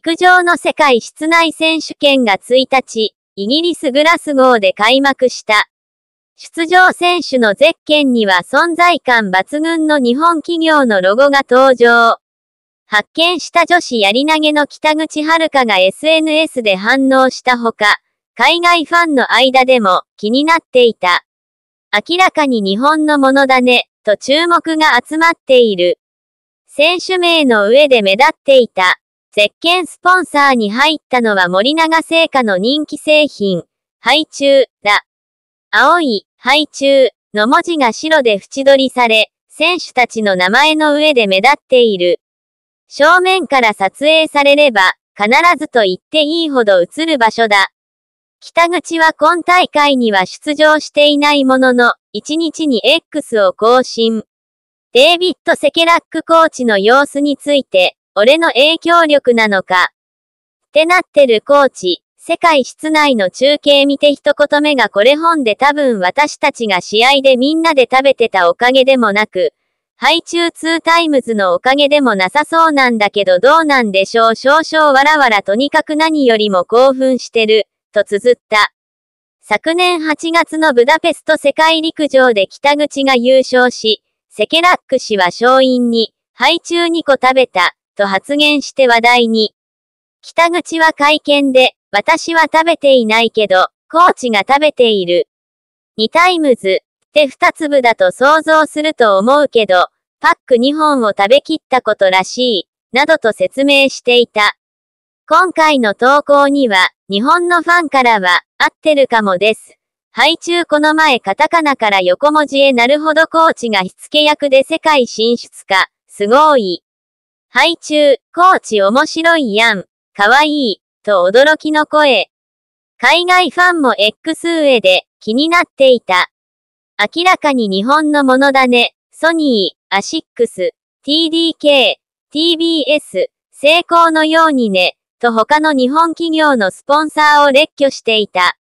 陸上の世界室内選手権が1日、イギリスグラスゴーで開幕した。出場選手のゼッケンには存在感抜群の日本企業のロゴが登場。発見した女子やり投げの北口香が SNS で反応したほか、海外ファンの間でも気になっていた。明らかに日本のものだね、と注目が集まっている。選手名の上で目立っていた。石鹸スポンサーに入ったのは森永製菓の人気製品、ハイチュウだ。青い、ハイチュウの文字が白で縁取りされ、選手たちの名前の上で目立っている。正面から撮影されれば、必ずと言っていいほど映る場所だ。北口は今大会には出場していないものの、1日に X を更新。デイビッド・セケラックコーチの様子について、俺の影響力なのか。ってなってるコーチ、世界室内の中継見て一言目がこれ本で多分私たちが試合でみんなで食べてたおかげでもなく、ハイチュー2タイムズのおかげでもなさそうなんだけどどうなんでしょう少々わらわらとにかく何よりも興奮してる、と綴った。昨年8月のブダペスト世界陸上で北口が優勝し、セケラック氏は勝因に、ハイチュー2個食べた。と発言して話題に。北口は会見で、私は食べていないけど、コーチが食べている。2タイムズって2粒だと想像すると思うけど、パック2本を食べきったことらしい、などと説明していた。今回の投稿には、日本のファンからは、合ってるかもです。配中この前カタカナから横文字へなるほどコーチが火付け役で世界進出か、すごい。配中、コーチ面白いやん、かわいい、と驚きの声。海外ファンも X 上で気になっていた。明らかに日本のものだね。ソニー、アシックス、TDK、TBS、成功のようにね、と他の日本企業のスポンサーを列挙していた。